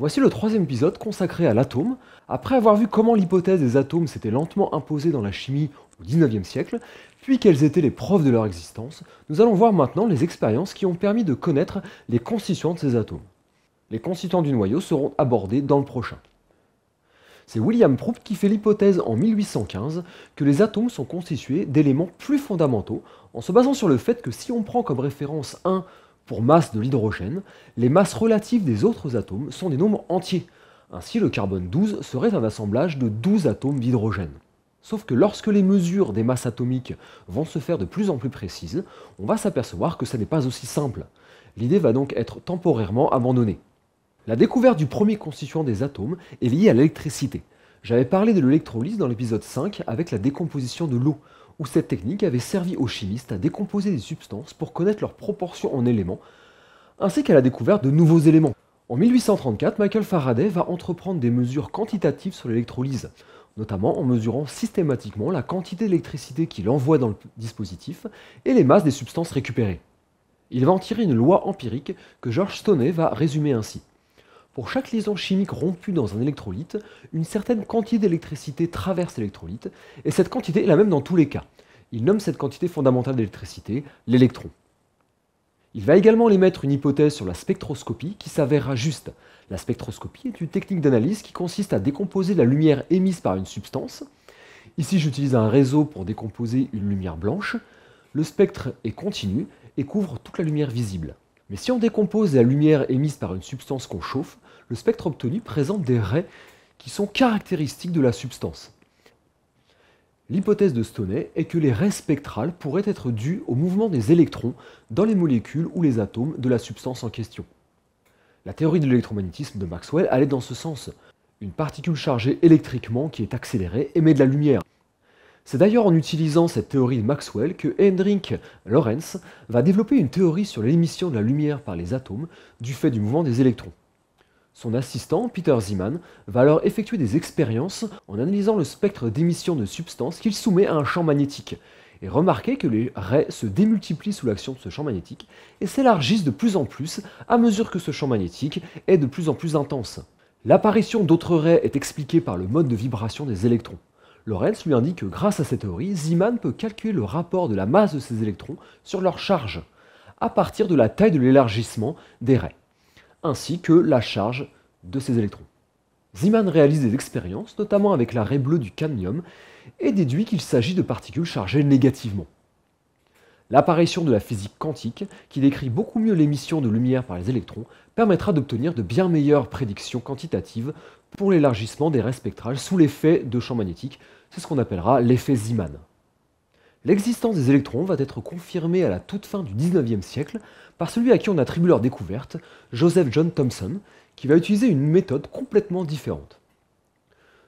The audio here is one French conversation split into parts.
Voici le troisième épisode consacré à l'atome. Après avoir vu comment l'hypothèse des atomes s'était lentement imposée dans la chimie au XIXe siècle, puis quelles étaient les preuves de leur existence, nous allons voir maintenant les expériences qui ont permis de connaître les constituants de ces atomes. Les constituants du noyau seront abordés dans le prochain. C'est William Prout qui fait l'hypothèse en 1815 que les atomes sont constitués d'éléments plus fondamentaux en se basant sur le fait que si on prend comme référence un pour masse de l'hydrogène, les masses relatives des autres atomes sont des nombres entiers. Ainsi, le carbone 12 serait un assemblage de 12 atomes d'hydrogène. Sauf que lorsque les mesures des masses atomiques vont se faire de plus en plus précises, on va s'apercevoir que ça n'est pas aussi simple. L'idée va donc être temporairement abandonnée. La découverte du premier constituant des atomes est liée à l'électricité. J'avais parlé de l'électrolyse dans l'épisode 5 avec la décomposition de l'eau où cette technique avait servi aux chimistes à décomposer des substances pour connaître leurs proportions en éléments, ainsi qu'à la découverte de nouveaux éléments. En 1834, Michael Faraday va entreprendre des mesures quantitatives sur l'électrolyse, notamment en mesurant systématiquement la quantité d'électricité qu'il envoie dans le dispositif et les masses des substances récupérées. Il va en tirer une loi empirique que George Stoney va résumer ainsi. Pour chaque liaison chimique rompue dans un électrolyte, une certaine quantité d'électricité traverse l'électrolyte, et cette quantité est la même dans tous les cas. Il nomme cette quantité fondamentale d'électricité l'électron. Il va également émettre une hypothèse sur la spectroscopie qui s'avérera juste. La spectroscopie est une technique d'analyse qui consiste à décomposer la lumière émise par une substance. Ici, j'utilise un réseau pour décomposer une lumière blanche. Le spectre est continu et couvre toute la lumière visible. Mais si on décompose la lumière émise par une substance qu'on chauffe, le spectre obtenu présente des raies qui sont caractéristiques de la substance. L'hypothèse de Stoney est que les raies spectrales pourraient être dues au mouvement des électrons dans les molécules ou les atomes de la substance en question. La théorie de l'électromagnétisme de Maxwell allait dans ce sens. Une particule chargée électriquement qui est accélérée émet de la lumière. C'est d'ailleurs en utilisant cette théorie de Maxwell que Hendrik Lorentz va développer une théorie sur l'émission de la lumière par les atomes du fait du mouvement des électrons. Son assistant, Peter Zeeman, va alors effectuer des expériences en analysant le spectre d'émission de substances qu'il soumet à un champ magnétique, et remarquer que les raies se démultiplient sous l'action de ce champ magnétique et s'élargissent de plus en plus à mesure que ce champ magnétique est de plus en plus intense. L'apparition d'autres raies est expliquée par le mode de vibration des électrons. Lorentz lui indique que grâce à cette théorie, Zeeman peut calculer le rapport de la masse de ses électrons sur leur charge, à partir de la taille de l'élargissement des raies, ainsi que la charge de ces électrons. Zeeman réalise des expériences, notamment avec la raie bleue du cadmium, et déduit qu'il s'agit de particules chargées négativement. L'apparition de la physique quantique, qui décrit beaucoup mieux l'émission de lumière par les électrons, permettra d'obtenir de bien meilleures prédictions quantitatives pour l'élargissement des raies spectrales sous l'effet de champs magnétiques c'est ce qu'on appellera l'effet Zeeman. L'existence des électrons va être confirmée à la toute fin du 19e siècle par celui à qui on attribue leur découverte, Joseph John Thomson, qui va utiliser une méthode complètement différente.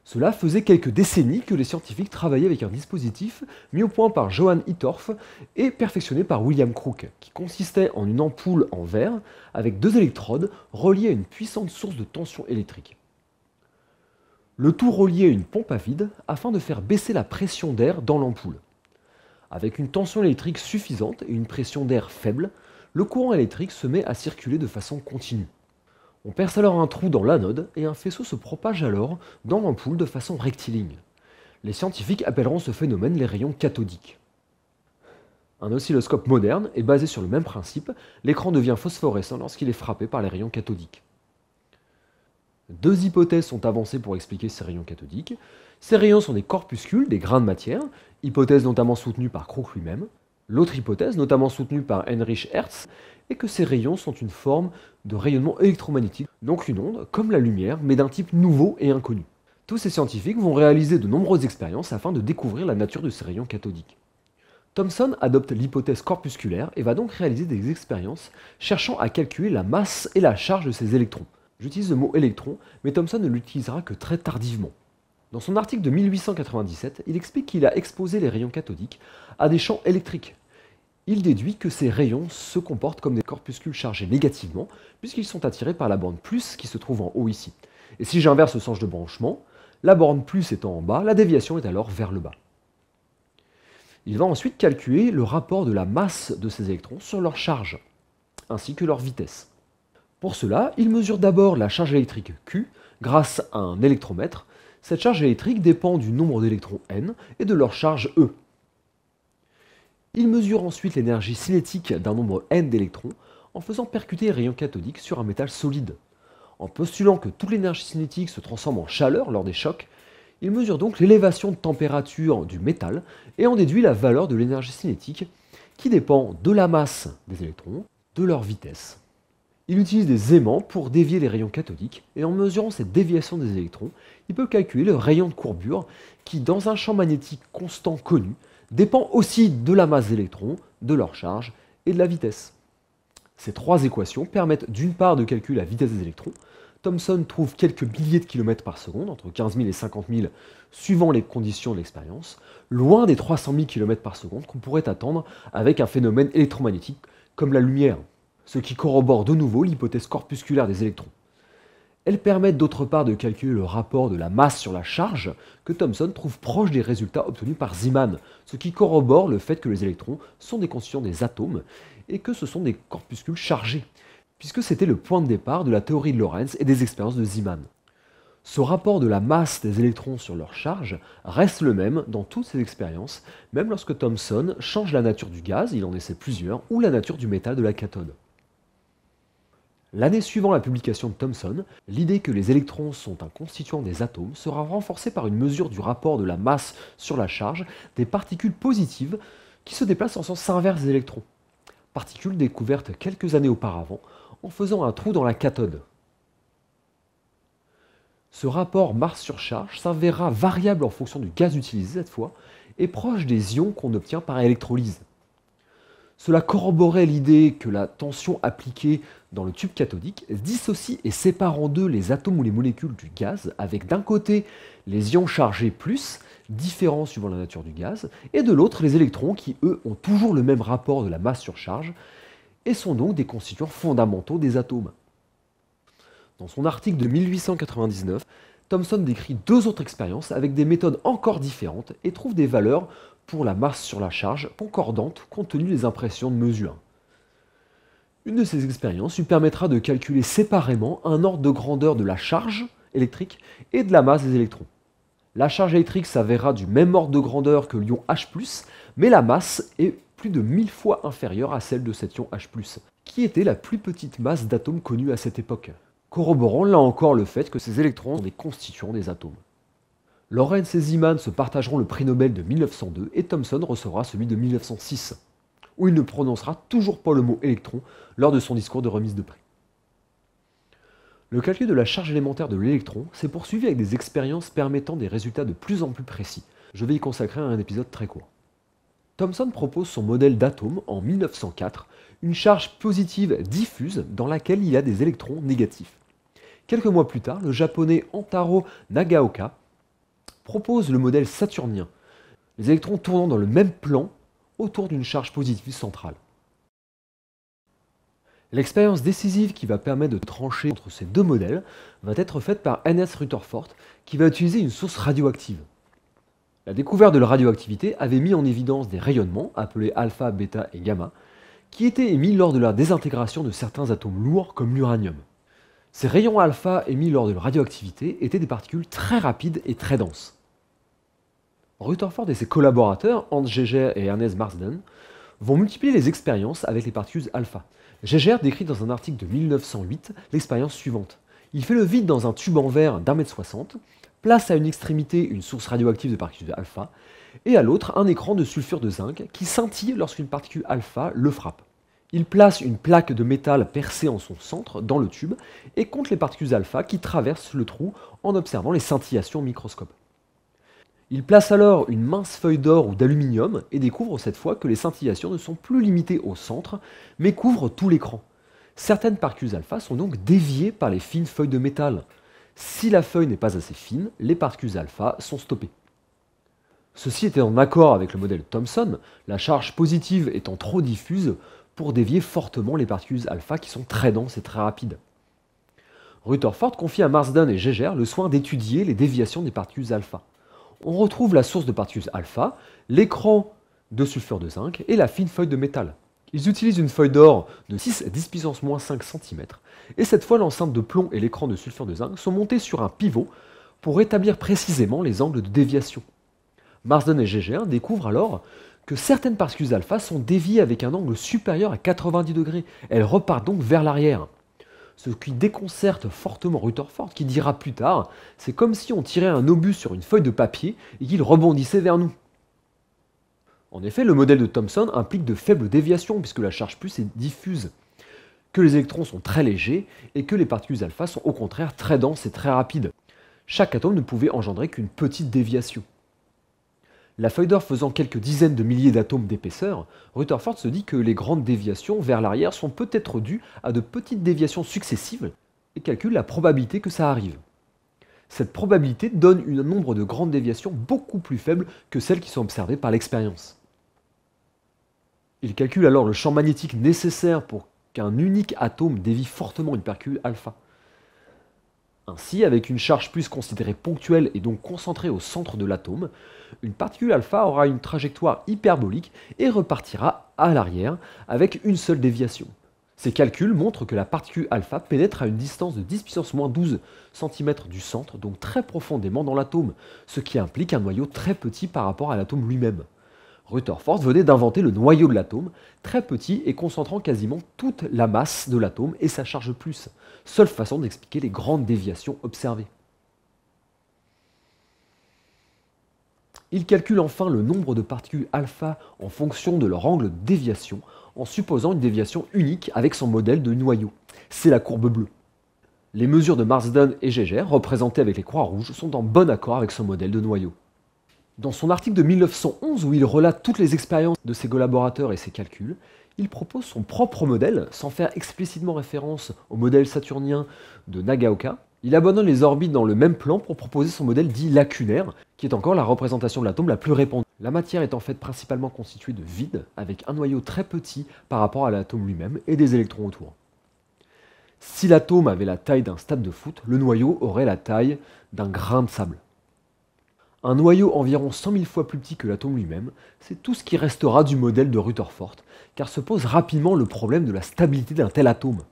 Cela faisait quelques décennies que les scientifiques travaillaient avec un dispositif mis au point par Johann Itorf et perfectionné par William Crook, qui consistait en une ampoule en verre avec deux électrodes reliées à une puissante source de tension électrique le tout relié à une pompe à vide afin de faire baisser la pression d'air dans l'ampoule. Avec une tension électrique suffisante et une pression d'air faible, le courant électrique se met à circuler de façon continue. On perce alors un trou dans l'anode et un faisceau se propage alors dans l'ampoule de façon rectiligne. Les scientifiques appelleront ce phénomène les rayons cathodiques. Un oscilloscope moderne est basé sur le même principe, l'écran devient phosphorescent lorsqu'il est frappé par les rayons cathodiques. Deux hypothèses sont avancées pour expliquer ces rayons cathodiques. Ces rayons sont des corpuscules, des grains de matière, hypothèse notamment soutenue par Crook lui-même. L'autre hypothèse, notamment soutenue par Heinrich Hertz, est que ces rayons sont une forme de rayonnement électromagnétique, donc une onde, comme la lumière, mais d'un type nouveau et inconnu. Tous ces scientifiques vont réaliser de nombreuses expériences afin de découvrir la nature de ces rayons cathodiques. Thomson adopte l'hypothèse corpusculaire et va donc réaliser des expériences cherchant à calculer la masse et la charge de ces électrons. J'utilise le mot électron, mais Thomson ne l'utilisera que très tardivement. Dans son article de 1897, il explique qu'il a exposé les rayons cathodiques à des champs électriques. Il déduit que ces rayons se comportent comme des corpuscules chargés négativement, puisqu'ils sont attirés par la borne plus qui se trouve en haut ici. Et si j'inverse le sens de branchement, la borne plus étant en bas, la déviation est alors vers le bas. Il va ensuite calculer le rapport de la masse de ces électrons sur leur charge, ainsi que leur vitesse. Pour cela, il mesure d'abord la charge électrique Q grâce à un électromètre. Cette charge électrique dépend du nombre d'électrons N et de leur charge E. Il mesure ensuite l'énergie cinétique d'un nombre N d'électrons en faisant percuter les rayons cathodiques sur un métal solide. En postulant que toute l'énergie cinétique se transforme en chaleur lors des chocs, il mesure donc l'élévation de température du métal et en déduit la valeur de l'énergie cinétique qui dépend de la masse des électrons, de leur vitesse il utilise des aimants pour dévier les rayons cathodiques, et en mesurant cette déviation des électrons, il peut calculer le rayon de courbure qui, dans un champ magnétique constant connu, dépend aussi de la masse d'électrons, de leur charge et de la vitesse. Ces trois équations permettent d'une part de calculer la vitesse des électrons, Thomson trouve quelques milliers de kilomètres par seconde, entre 15 000 et 50 000, suivant les conditions de l'expérience, loin des 300 000 km par seconde qu'on pourrait attendre avec un phénomène électromagnétique comme la lumière ce qui corrobore de nouveau l'hypothèse corpusculaire des électrons. Elles permettent d'autre part de calculer le rapport de la masse sur la charge que Thomson trouve proche des résultats obtenus par Zeeman, ce qui corrobore le fait que les électrons sont des constituants des atomes et que ce sont des corpuscules chargés, puisque c'était le point de départ de la théorie de Lorentz et des expériences de Zeeman. Ce rapport de la masse des électrons sur leur charge reste le même dans toutes ces expériences, même lorsque Thomson change la nature du gaz, il en essaie plusieurs, ou la nature du métal de la cathode. L'année suivant la publication de Thomson, l'idée que les électrons sont un constituant des atomes sera renforcée par une mesure du rapport de la masse sur la charge des particules positives qui se déplacent en sens inverse des électrons. Particules découvertes quelques années auparavant en faisant un trou dans la cathode. Ce rapport masse sur charge s'avérera variable en fonction du gaz utilisé cette fois et proche des ions qu'on obtient par électrolyse. Cela corroborait l'idée que la tension appliquée dans le tube cathodique dissocie et sépare en deux les atomes ou les molécules du gaz, avec d'un côté les ions chargés plus, différents suivant la nature du gaz, et de l'autre les électrons qui, eux, ont toujours le même rapport de la masse sur charge, et sont donc des constituants fondamentaux des atomes. Dans son article de 1899, Thomson décrit deux autres expériences avec des méthodes encore différentes et trouve des valeurs pour la masse sur la charge concordantes compte tenu des impressions de mesure. 1. Une de ces expériences lui permettra de calculer séparément un ordre de grandeur de la charge électrique et de la masse des électrons. La charge électrique s'avérera du même ordre de grandeur que l'ion H+, mais la masse est plus de 1000 fois inférieure à celle de cet ion H+, qui était la plus petite masse d'atomes connue à cette époque, corroborant là encore le fait que ces électrons sont des constituants des atomes. Lorenz et Zeeman se partageront le prix Nobel de 1902 et Thomson recevra celui de 1906 où il ne prononcera toujours pas le mot électron lors de son discours de remise de prix. Le calcul de la charge élémentaire de l'électron s'est poursuivi avec des expériences permettant des résultats de plus en plus précis. Je vais y consacrer un épisode très court. Thomson propose son modèle d'atome en 1904, une charge positive diffuse dans laquelle il y a des électrons négatifs. Quelques mois plus tard, le japonais Antaro Nagaoka propose le modèle saturnien, les électrons tournant dans le même plan autour d'une charge positive centrale. L'expérience décisive qui va permettre de trancher entre ces deux modèles va être faite par NS Rutherford, qui va utiliser une source radioactive. La découverte de la radioactivité avait mis en évidence des rayonnements, appelés alpha, bêta et gamma, qui étaient émis lors de la désintégration de certains atomes lourds comme l'uranium. Ces rayons alpha émis lors de la radioactivité étaient des particules très rapides et très denses. Rutherford et ses collaborateurs, Hans Geiger et Ernest Marsden, vont multiplier les expériences avec les particules alpha. Geiger décrit dans un article de 1908 l'expérience suivante. Il fait le vide dans un tube en verre d'un mètre soixante, place à une extrémité une source radioactive de particules alpha, et à l'autre un écran de sulfure de zinc qui scintille lorsqu'une particule alpha le frappe. Il place une plaque de métal percée en son centre dans le tube et compte les particules alpha qui traversent le trou en observant les scintillations au microscope. Il place alors une mince feuille d'or ou d'aluminium et découvre cette fois que les scintillations ne sont plus limitées au centre, mais couvrent tout l'écran. Certaines particules alpha sont donc déviées par les fines feuilles de métal. Si la feuille n'est pas assez fine, les particules alpha sont stoppées. Ceci était en accord avec le modèle Thomson, la charge positive étant trop diffuse pour dévier fortement les particules alpha qui sont très denses et très rapides. Rutherford confie à Marsden et Geiger le soin d'étudier les déviations des particules alpha on retrouve la source de particules alpha, l'écran de sulfure de zinc et la fine feuille de métal. Ils utilisent une feuille d'or de 6 à 10 puissance moins 5 cm, et cette fois l'enceinte de plomb et l'écran de sulfure de zinc sont montés sur un pivot pour établir précisément les angles de déviation. Marsden et GG1 découvrent alors que certaines particules alpha sont déviées avec un angle supérieur à 90 degrés, elles repartent donc vers l'arrière ce qui déconcerte fortement Rutherford, qui dira plus tard c'est comme si on tirait un obus sur une feuille de papier et qu'il rebondissait vers nous. En effet, le modèle de Thomson implique de faibles déviations puisque la charge plus est diffuse, que les électrons sont très légers et que les particules alpha sont au contraire très denses et très rapides. Chaque atome ne pouvait engendrer qu'une petite déviation. La feuille d'or faisant quelques dizaines de milliers d'atomes d'épaisseur, Rutherford se dit que les grandes déviations vers l'arrière sont peut-être dues à de petites déviations successives et calcule la probabilité que ça arrive. Cette probabilité donne un nombre de grandes déviations beaucoup plus faible que celles qui sont observées par l'expérience. Il calcule alors le champ magnétique nécessaire pour qu'un unique atome dévie fortement une percule alpha. Ainsi, avec une charge plus considérée ponctuelle et donc concentrée au centre de l'atome, une particule alpha aura une trajectoire hyperbolique et repartira à l'arrière avec une seule déviation. Ces calculs montrent que la particule alpha pénètre à une distance de 10 puissance moins 12 cm du centre, donc très profondément dans l'atome, ce qui implique un noyau très petit par rapport à l'atome lui-même. Rutherford venait d'inventer le noyau de l'atome, très petit et concentrant quasiment toute la masse de l'atome et sa charge plus. Seule façon d'expliquer les grandes déviations observées. Il calcule enfin le nombre de particules alpha en fonction de leur angle de déviation, en supposant une déviation unique avec son modèle de noyau. C'est la courbe bleue. Les mesures de Marsden et Geiger, représentées avec les croix rouges, sont en bon accord avec son modèle de noyau. Dans son article de 1911 où il relate toutes les expériences de ses collaborateurs et ses calculs, il propose son propre modèle sans faire explicitement référence au modèle saturnien de Nagaoka. Il abandonne les orbites dans le même plan pour proposer son modèle dit lacunaire, qui est encore la représentation de l'atome la plus répandue. La matière est en fait principalement constituée de vide, avec un noyau très petit par rapport à l'atome lui-même et des électrons autour. Si l'atome avait la taille d'un stade de foot, le noyau aurait la taille d'un grain de sable. Un noyau environ 100 000 fois plus petit que l'atome lui-même, c'est tout ce qui restera du modèle de Rutherford, car se pose rapidement le problème de la stabilité d'un tel atome.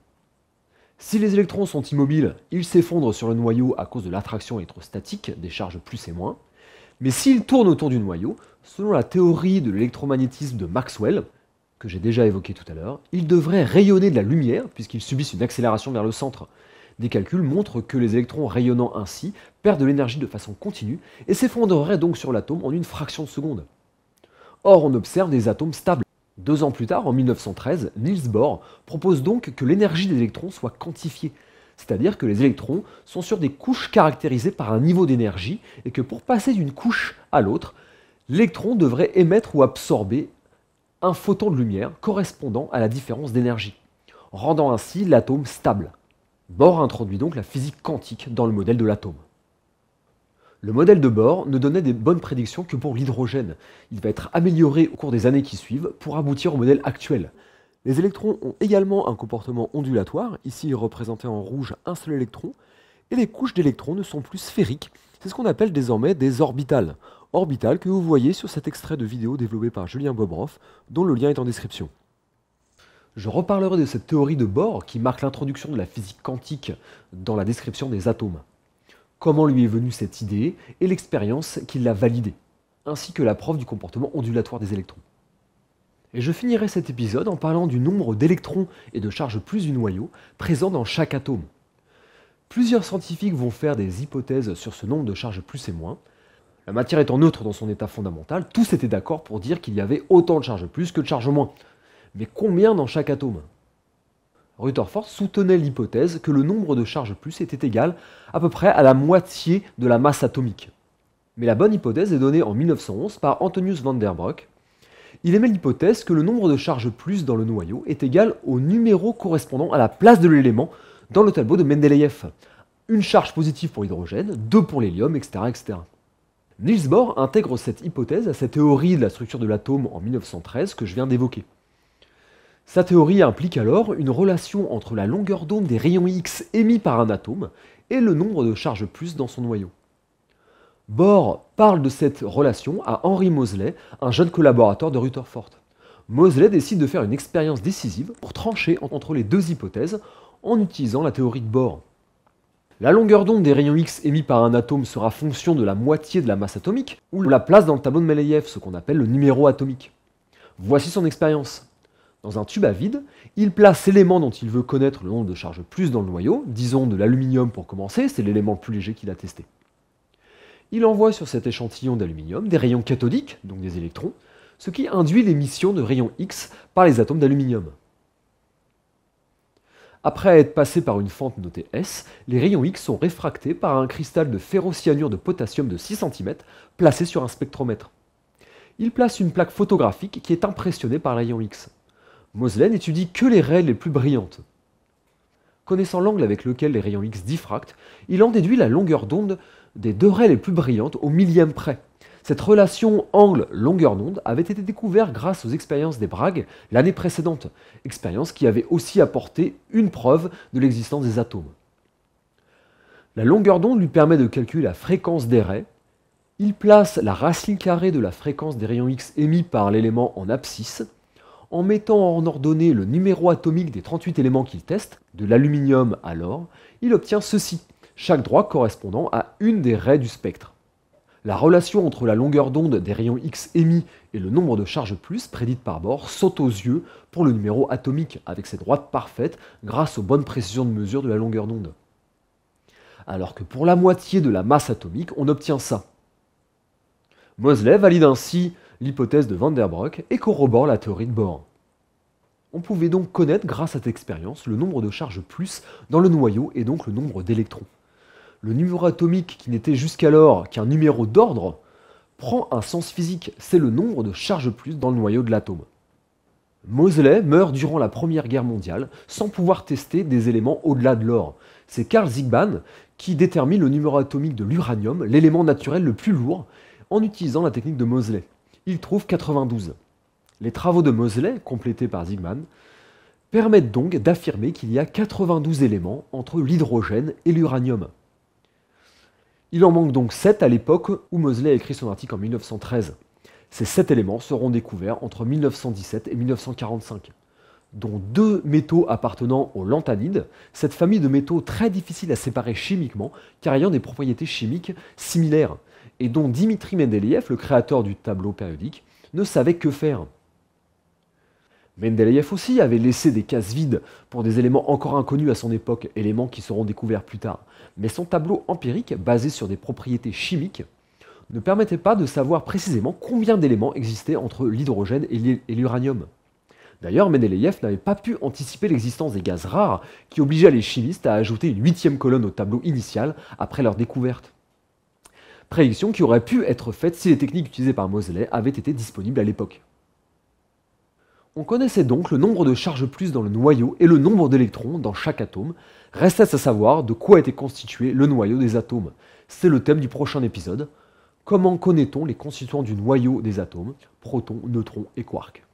Si les électrons sont immobiles, ils s'effondrent sur le noyau à cause de l'attraction électrostatique des charges plus et moins, mais s'ils tournent autour du noyau, selon la théorie de l'électromagnétisme de Maxwell, que j'ai déjà évoqué tout à l'heure, ils devraient rayonner de la lumière puisqu'ils subissent une accélération vers le centre, des calculs montrent que les électrons rayonnant ainsi perdent de l'énergie de façon continue et s'effondreraient donc sur l'atome en une fraction de seconde. Or, on observe des atomes stables. Deux ans plus tard, en 1913, Niels Bohr propose donc que l'énergie des électrons soit quantifiée, c'est-à-dire que les électrons sont sur des couches caractérisées par un niveau d'énergie et que pour passer d'une couche à l'autre, l'électron devrait émettre ou absorber un photon de lumière correspondant à la différence d'énergie, rendant ainsi l'atome stable. Bohr introduit donc la physique quantique dans le modèle de l'atome. Le modèle de Bohr ne donnait des bonnes prédictions que pour l'hydrogène. Il va être amélioré au cours des années qui suivent pour aboutir au modèle actuel. Les électrons ont également un comportement ondulatoire, ici représenté en rouge un seul électron, et les couches d'électrons ne sont plus sphériques, c'est ce qu'on appelle désormais des orbitales. Orbitales que vous voyez sur cet extrait de vidéo développé par Julien Bobroff, dont le lien est en description. Je reparlerai de cette théorie de Bohr qui marque l'introduction de la physique quantique dans la description des atomes. Comment lui est venue cette idée et l'expérience qui l'a validée, ainsi que la preuve du comportement ondulatoire des électrons. Et je finirai cet épisode en parlant du nombre d'électrons et de charges plus du noyau présents dans chaque atome. Plusieurs scientifiques vont faire des hypothèses sur ce nombre de charges plus et moins. La matière étant neutre dans son état fondamental, tous étaient d'accord pour dire qu'il y avait autant de charges plus que de charges moins, mais combien dans chaque atome Rutherford soutenait l'hypothèse que le nombre de charges plus était égal à peu près à la moitié de la masse atomique. Mais la bonne hypothèse est donnée en 1911 par Antonius van der Broek. Il émet l'hypothèse que le nombre de charges plus dans le noyau est égal au numéro correspondant à la place de l'élément dans le tableau de Mendeleïev. Une charge positive pour l'hydrogène, deux pour l'hélium, etc., etc. Niels Bohr intègre cette hypothèse à sa théorie de la structure de l'atome en 1913 que je viens d'évoquer. Sa théorie implique alors une relation entre la longueur d'onde des rayons X émis par un atome et le nombre de charges plus dans son noyau. Bohr parle de cette relation à Henry Moseley, un jeune collaborateur de Rutherford. Moseley décide de faire une expérience décisive pour trancher entre les deux hypothèses en utilisant la théorie de Bohr. La longueur d'onde des rayons X émis par un atome sera fonction de la moitié de la masse atomique, ou la place dans le tableau de Meleyev, ce qu'on appelle le numéro atomique. Voici son expérience. Dans un tube à vide, il place l'élément dont il veut connaître le nombre de charges plus dans le noyau, disons de l'aluminium pour commencer, c'est l'élément le plus léger qu'il a testé. Il envoie sur cet échantillon d'aluminium des rayons cathodiques, donc des électrons, ce qui induit l'émission de rayons X par les atomes d'aluminium. Après être passé par une fente notée S, les rayons X sont réfractés par un cristal de ferrocyanure de potassium de 6 cm placé sur un spectromètre. Il place une plaque photographique qui est impressionnée par les rayons X. Moseley n'étudie que les raies les plus brillantes. Connaissant l'angle avec lequel les rayons X diffractent, il en déduit la longueur d'onde des deux raies les plus brillantes au millième près. Cette relation angle-longueur d'onde avait été découverte grâce aux expériences des Bragg l'année précédente, expérience qui avait aussi apporté une preuve de l'existence des atomes. La longueur d'onde lui permet de calculer la fréquence des raies. Il place la racine carrée de la fréquence des rayons X émis par l'élément en abscisse en mettant en ordonnée le numéro atomique des 38 éléments qu'il teste, de l'aluminium à l'or, il obtient ceci, chaque droit correspondant à une des raies du spectre. La relation entre la longueur d'onde des rayons X émis et le nombre de charges plus prédites par Bohr saute aux yeux pour le numéro atomique avec ses droites parfaites grâce aux bonnes précisions de mesure de la longueur d'onde. Alors que pour la moitié de la masse atomique, on obtient ça. Mosley valide ainsi l'hypothèse de Van der Broek et corrobore la théorie de Bohr. On pouvait donc connaître grâce à cette expérience le nombre de charges plus dans le noyau et donc le nombre d'électrons. Le numéro atomique qui n'était jusqu'alors qu'un numéro d'ordre prend un sens physique, c'est le nombre de charges plus dans le noyau de l'atome. Moseley meurt durant la Première Guerre mondiale sans pouvoir tester des éléments au-delà de l'or. C'est Karl Zygmann qui détermine le numéro atomique de l'uranium, l'élément naturel le plus lourd, en utilisant la technique de Moseley il trouve 92. Les travaux de Mosley, complétés par Zygmunt, permettent donc d'affirmer qu'il y a 92 éléments entre l'hydrogène et l'uranium. Il en manque donc 7 à l'époque où Mosley a écrit son article en 1913. Ces 7 éléments seront découverts entre 1917 et 1945, dont deux métaux appartenant aux lanthanides, cette famille de métaux très difficile à séparer chimiquement car ayant des propriétés chimiques similaires, et dont Dimitri Mendeleïev, le créateur du tableau périodique, ne savait que faire. Mendeleïev aussi avait laissé des cases vides pour des éléments encore inconnus à son époque, éléments qui seront découverts plus tard. Mais son tableau empirique, basé sur des propriétés chimiques, ne permettait pas de savoir précisément combien d'éléments existaient entre l'hydrogène et l'uranium. D'ailleurs, Mendeleïev n'avait pas pu anticiper l'existence des gaz rares qui obligea les chimistes à ajouter une huitième colonne au tableau initial après leur découverte prédiction qui aurait pu être faite si les techniques utilisées par Moseley avaient été disponibles à l'époque. On connaissait donc le nombre de charges plus dans le noyau et le nombre d'électrons dans chaque atome. Restait à savoir de quoi était constitué le noyau des atomes. C'est le thème du prochain épisode. Comment connaît-on les constituants du noyau des atomes, protons, neutrons et quarks